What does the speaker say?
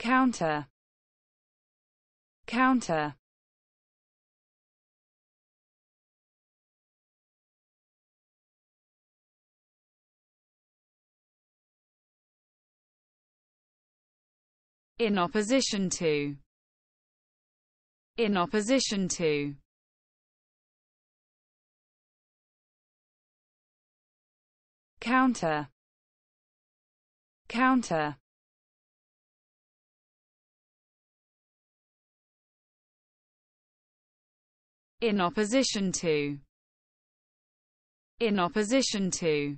counter counter in opposition to in opposition to counter counter in opposition to in opposition to